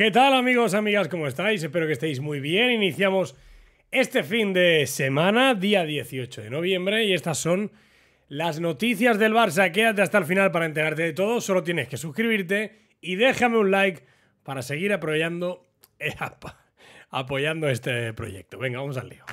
¿Qué tal amigos, amigas? ¿Cómo estáis? Espero que estéis muy bien. Iniciamos este fin de semana, día 18 de noviembre, y estas son las noticias del Barça. Quédate hasta el final para enterarte de todo. Solo tienes que suscribirte y déjame un like para seguir apoyando, eh, este proyecto. Venga, vamos al lío.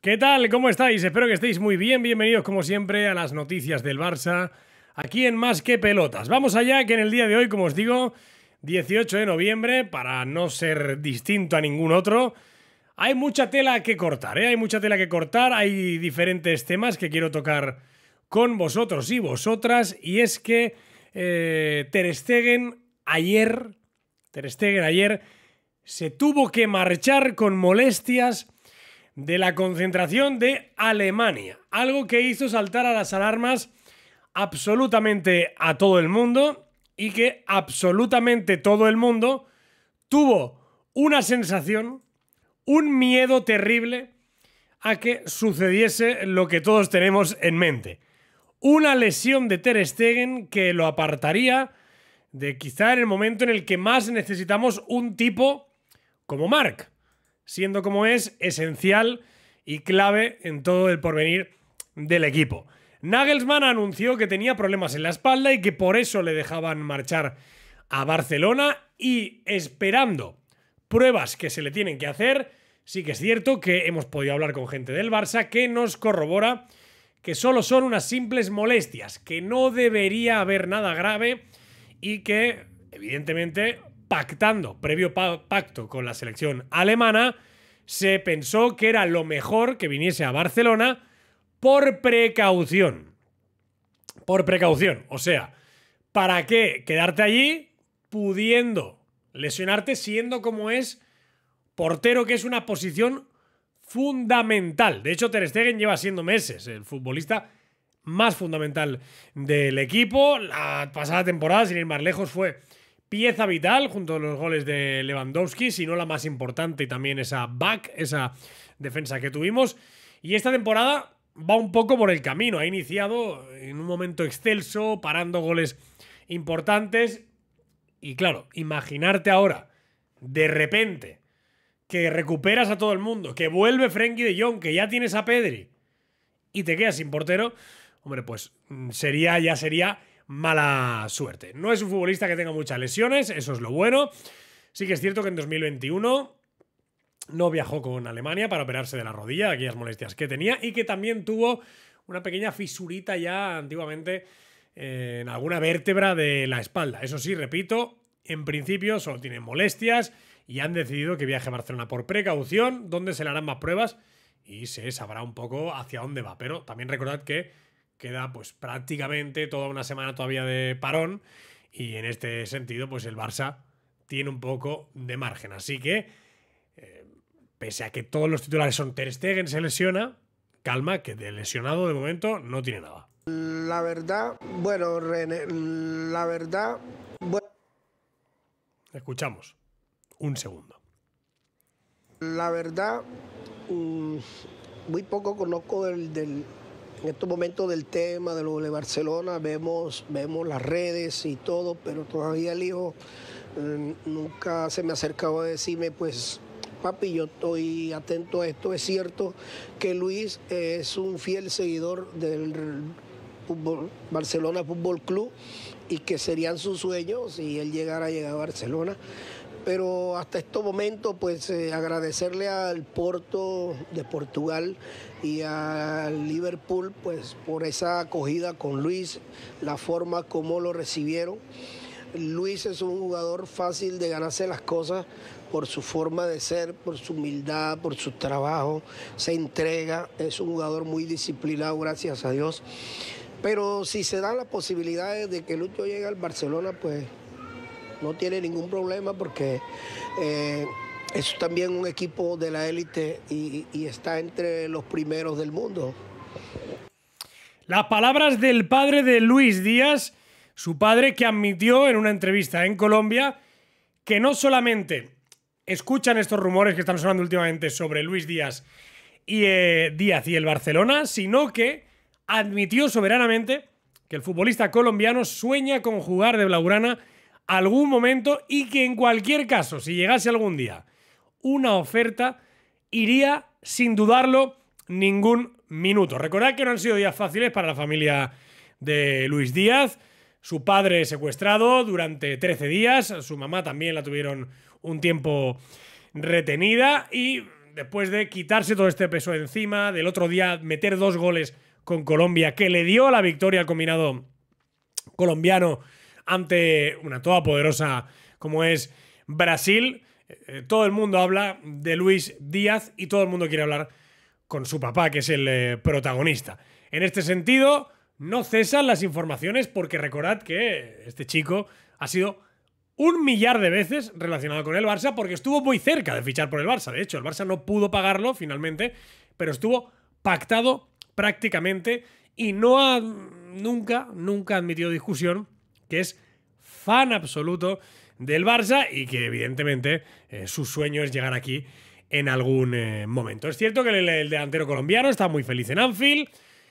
¿Qué tal? ¿Cómo estáis? Espero que estéis muy bien. Bienvenidos como siempre a las noticias del Barça aquí en Más que Pelotas. Vamos allá, que en el día de hoy, como os digo, 18 de noviembre, para no ser distinto a ningún otro, hay mucha tela que cortar, ¿eh? hay mucha tela que cortar, hay diferentes temas que quiero tocar con vosotros y vosotras, y es que Terestegen eh, Ter Stegen ayer, Ter Stegen ayer, se tuvo que marchar con molestias de la concentración de Alemania, algo que hizo saltar a las alarmas absolutamente a todo el mundo y que absolutamente todo el mundo tuvo una sensación, un miedo terrible a que sucediese lo que todos tenemos en mente. Una lesión de Ter Stegen que lo apartaría de quizá en el momento en el que más necesitamos un tipo como Mark, siendo como es esencial y clave en todo el porvenir del equipo. Nagelsmann anunció que tenía problemas en la espalda y que por eso le dejaban marchar a Barcelona y esperando pruebas que se le tienen que hacer, sí que es cierto que hemos podido hablar con gente del Barça que nos corrobora que solo son unas simples molestias, que no debería haber nada grave y que, evidentemente, pactando, previo pacto con la selección alemana, se pensó que era lo mejor que viniese a Barcelona por precaución. Por precaución. O sea, ¿para qué quedarte allí pudiendo lesionarte siendo como es portero, que es una posición fundamental? De hecho, Ter Stegen lleva siendo meses el futbolista más fundamental del equipo. La pasada temporada, sin ir más lejos, fue pieza vital junto a los goles de Lewandowski, sino la más importante y también esa back, esa defensa que tuvimos. Y esta temporada va un poco por el camino. Ha iniciado en un momento excelso, parando goles importantes. Y claro, imaginarte ahora, de repente, que recuperas a todo el mundo, que vuelve Frenkie de Jong, que ya tienes a Pedri y te quedas sin portero, hombre, pues mm, sería, ya sería mala suerte. No es un futbolista que tenga muchas lesiones, eso es lo bueno. Sí que es cierto que en 2021 no viajó con Alemania para operarse de la rodilla, aquellas molestias que tenía, y que también tuvo una pequeña fisurita ya antiguamente eh, en alguna vértebra de la espalda. Eso sí, repito, en principio solo tienen molestias y han decidido que viaje a Barcelona por precaución, donde se le harán más pruebas y se sabrá un poco hacia dónde va. Pero también recordad que queda pues prácticamente toda una semana todavía de parón y en este sentido pues el Barça tiene un poco de margen. Así que eh, Pese a que todos los titulares son Ter Stegen se lesiona, calma que de lesionado de momento no tiene nada. La verdad, bueno, René, la verdad, bueno. Escuchamos. Un segundo. La verdad, mm, muy poco conozco del, en estos momentos del tema de lo de Barcelona, vemos, vemos las redes y todo, pero todavía el hijo eh, nunca se me ha acercado a decirme, pues papi, yo estoy atento a esto. Es cierto que Luis es un fiel seguidor del Barcelona Fútbol Club y que serían sus sueños si él llegara a llegar a Barcelona. Pero hasta este momento, pues eh, agradecerle al Porto de Portugal y al Liverpool, pues por esa acogida con Luis, la forma como lo recibieron. Luis es un jugador fácil de ganarse las cosas por su forma de ser, por su humildad, por su trabajo, se entrega, es un jugador muy disciplinado, gracias a Dios. Pero si se dan las posibilidades de que Lucho llegue al Barcelona, pues no tiene ningún problema porque eh, es también un equipo de la élite y está entre los primeros del mundo. Las palabras del padre de Luis Díaz su padre, que admitió en una entrevista en Colombia que no solamente escuchan estos rumores que están sonando últimamente sobre Luis Díaz y eh, Díaz y el Barcelona, sino que admitió soberanamente que el futbolista colombiano sueña con jugar de Blaurana algún momento y que en cualquier caso, si llegase algún día una oferta, iría sin dudarlo ningún minuto. Recordad que no han sido días fáciles para la familia de Luis Díaz su padre secuestrado durante 13 días, su mamá también la tuvieron un tiempo retenida y después de quitarse todo este peso encima, del otro día meter dos goles con Colombia que le dio la victoria al combinado colombiano ante una poderosa como es Brasil, eh, eh, todo el mundo habla de Luis Díaz y todo el mundo quiere hablar con su papá, que es el eh, protagonista. En este sentido, no cesan las informaciones porque recordad que este chico ha sido un millar de veces relacionado con el Barça porque estuvo muy cerca de fichar por el Barça. De hecho, el Barça no pudo pagarlo finalmente, pero estuvo pactado prácticamente y no ha nunca, nunca ha admitido discusión que es fan absoluto del Barça y que evidentemente eh, su sueño es llegar aquí en algún eh, momento. Es cierto que el delantero colombiano está muy feliz en Anfield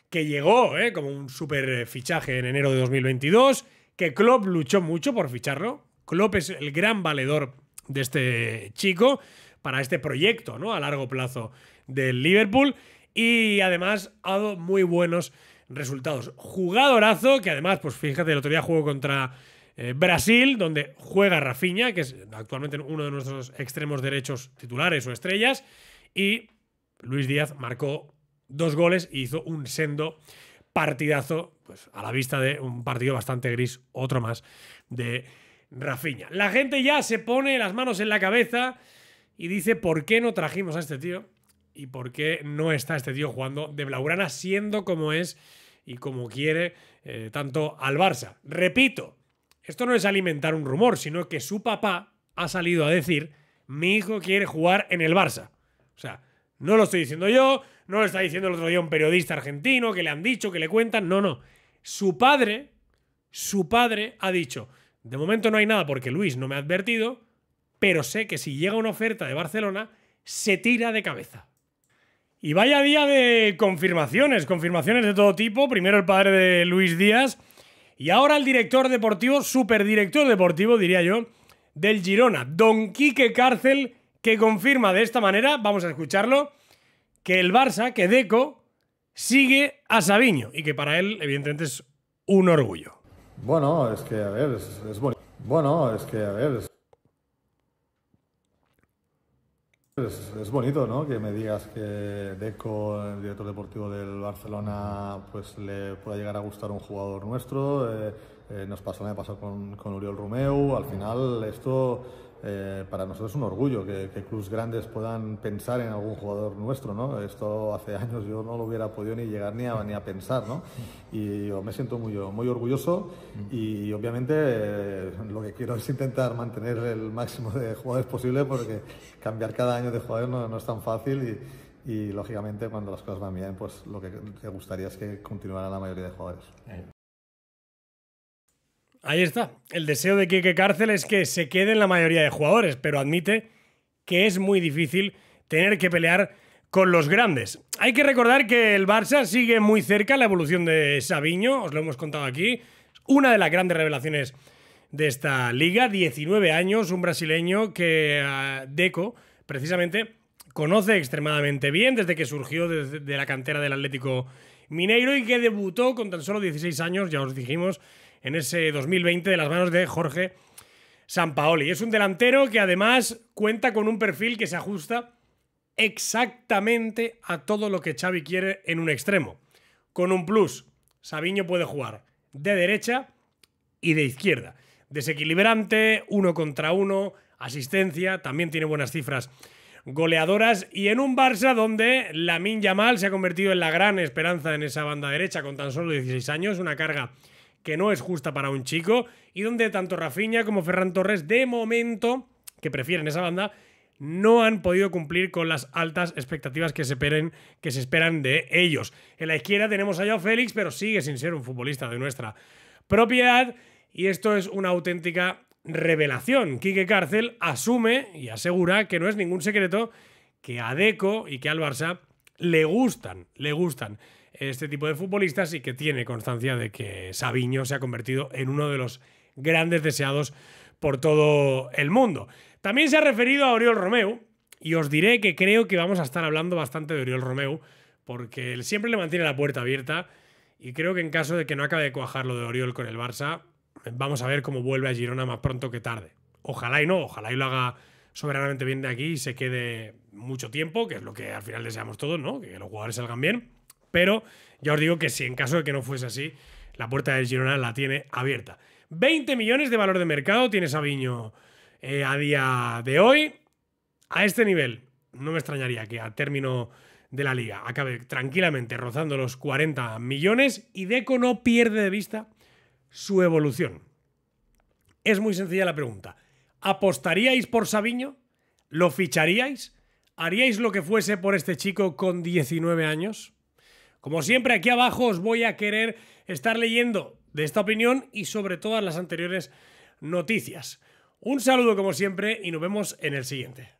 que llegó ¿eh? como un super fichaje en enero de 2022, que Klopp luchó mucho por ficharlo. Klopp es el gran valedor de este chico para este proyecto ¿no? a largo plazo del Liverpool y además ha dado muy buenos resultados. Jugadorazo, que además, pues fíjate, el otro día jugó contra eh, Brasil, donde juega Rafinha, que es actualmente uno de nuestros extremos derechos titulares o estrellas, y Luis Díaz marcó dos goles y hizo un sendo partidazo, pues a la vista de un partido bastante gris, otro más, de Rafinha. La gente ya se pone las manos en la cabeza y dice, ¿por qué no trajimos a este tío? ¿Y por qué no está este tío jugando de Blaugrana siendo como es y como quiere eh, tanto al Barça? Repito, esto no es alimentar un rumor, sino que su papá ha salido a decir, mi hijo quiere jugar en el Barça. O sea, no lo estoy diciendo yo, no lo está diciendo el otro día un periodista argentino que le han dicho, que le cuentan, no, no. Su padre, su padre ha dicho, de momento no hay nada porque Luis no me ha advertido, pero sé que si llega una oferta de Barcelona, se tira de cabeza. Y vaya día de confirmaciones, confirmaciones de todo tipo. Primero el padre de Luis Díaz y ahora el director deportivo, superdirector deportivo, diría yo, del Girona, Don Quique Cárcel, que confirma de esta manera, vamos a escucharlo, que el Barça, que Deco, sigue a Sabiño y que para él, evidentemente, es un orgullo. Bueno, es que, a ver, es, bonito. Bueno, es que, a ver. Es, bonito, ¿no? Que me digas que Deco, el director deportivo del Barcelona, pues le pueda llegar a gustar un jugador nuestro. Eh, eh, nos pasó me pasó con, con Uriol Romeu. Al final, esto eh, para nosotros es un orgullo que, que, grandes puedan pensar en algún jugador nuestro, ¿no? Esto hace años yo no lo hubiera podido ni llegar ni a, ni a pensar, ¿no? Y yo me siento muy, muy orgulloso y obviamente eh, lo que quiero es intentar mantener el máximo de jugadores posible porque cambiar cada año de jugadores no, es tan fácil y, y, lógicamente cuando las cosas van bien, pues lo que te gustaría es que continuara la mayoría de jugadores. Eh, Ahí está. El deseo de Quique Cárcel es que se queden la mayoría de jugadores, pero admite que es muy difícil tener que pelear con los grandes. Hay que recordar que el Barça sigue muy cerca la evolución de Sabiño, os lo hemos contado aquí. Una de las grandes revelaciones de esta liga, 19 años, un brasileño que ah, Deco precisamente conoce extremadamente bien desde que surgió de la cantera del Atlético Mineiro y que debutó con tan solo 16 años, ya os dijimos, en ese 2020 de las manos de Jorge Sampaoli. Es un delantero que además cuenta con un perfil que se ajusta exactamente a todo lo que Xavi quiere en un extremo. Con un plus, Sabiño puede jugar de derecha y de izquierda. Desequilibrante, uno contra uno, asistencia, también tiene buenas cifras goleadoras y en un Barça donde Lamin Yamal se ha convertido en la gran esperanza en esa banda derecha con tan solo 16 años, una carga que no es justa para un chico y donde tanto Rafinha como Ferran Torres de momento, que prefieren esa banda, no han podido cumplir con las altas expectativas que se, que se esperan de ellos. En la izquierda tenemos a Félix, pero sigue sin ser un futbolista de nuestra propiedad y esto es una auténtica revelación. Quique Cárcel asume y asegura que no es ningún secreto que a Deco y que al Barça le gustan, le gustan este tipo de futbolistas y que tiene constancia de que Sabiño se ha convertido en uno de los grandes deseados por todo el mundo. También se ha referido a Oriol Romeu y os diré que creo que vamos a estar hablando bastante de Oriol Romeu porque él siempre le mantiene la puerta abierta y creo que en caso de que no acabe de cuajar lo de Oriol con el Barça, vamos a ver cómo vuelve a Girona más pronto que tarde. Ojalá y no, ojalá y lo haga soberanamente bien de aquí y se quede mucho tiempo, que es lo que al final deseamos todos, ¿no? Que los jugadores salgan bien. Pero ya os digo que si en caso de que no fuese así, la puerta del Girona la tiene abierta. 20 millones de valor de mercado tiene Sabiño eh, a día de hoy. A este nivel, no me extrañaría que al término de la liga acabe tranquilamente rozando los 40 millones y Deco no pierde de vista su evolución. Es muy sencilla la pregunta. ¿Apostaríais por Sabiño? ¿Lo ficharíais? ¿Haríais lo que fuese por este chico con 19 años? Como siempre, aquí abajo os voy a querer estar leyendo de esta opinión y sobre todas las anteriores noticias. Un saludo como siempre y nos vemos en el siguiente.